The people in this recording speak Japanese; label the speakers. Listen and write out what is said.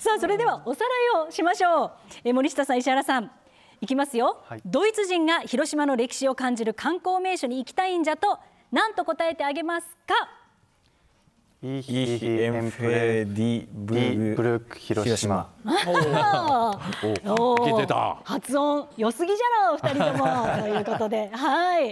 Speaker 1: さあそれではおさらいをしましょうえ森下さん石原さんいきますよ、はい、ドイツ人が広島の歴史を感じる観光名所に行きたいんじゃと何と答えてあげますか
Speaker 2: Ich empfehle die b r
Speaker 3: おお、いてた。
Speaker 4: 発音良すぎじゃ
Speaker 3: ろ、二人とも ということで、はい。